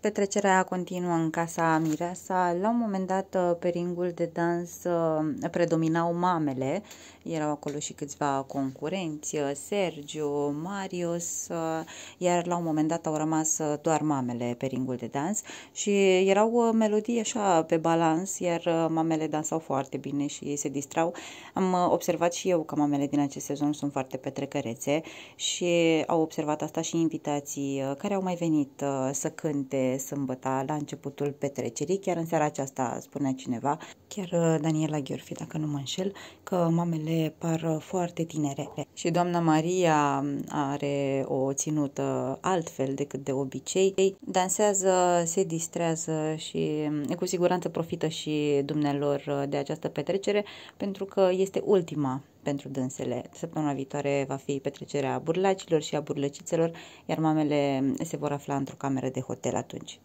Petrecerea aia continuă în casa Mireasa. La un moment dat, uh, pe ringul de dans uh, predominau mamele. Erau acolo și câțiva concurenți, uh, Sergiu, Marius, iar la un moment dat au rămas doar mamele pe ringul de dans și erau melodii așa pe balans, iar mamele dansau foarte bine și ei se distrau. Am observat și eu că mamele din acest sezon sunt foarte petrecărețe și au observat asta și invitații care au mai venit să cânte sâmbătă la începutul petrecerii. Chiar în seara aceasta spunea cineva, chiar uh, Daniela Gheorfi, dacă nu mă înșel, că mamele par uh, foarte tinere. Și doamna Maria um, are o ținută altfel decât de obicei. Ei dansează, se distrează și um, cu siguranță profită și dumnealor uh, de această petrecere pentru că este ultima pentru dânsele. Săptămâna viitoare va fi petrecerea burlacilor și a burlăcițelor, iar mamele se vor afla într-o cameră de hotel atunci.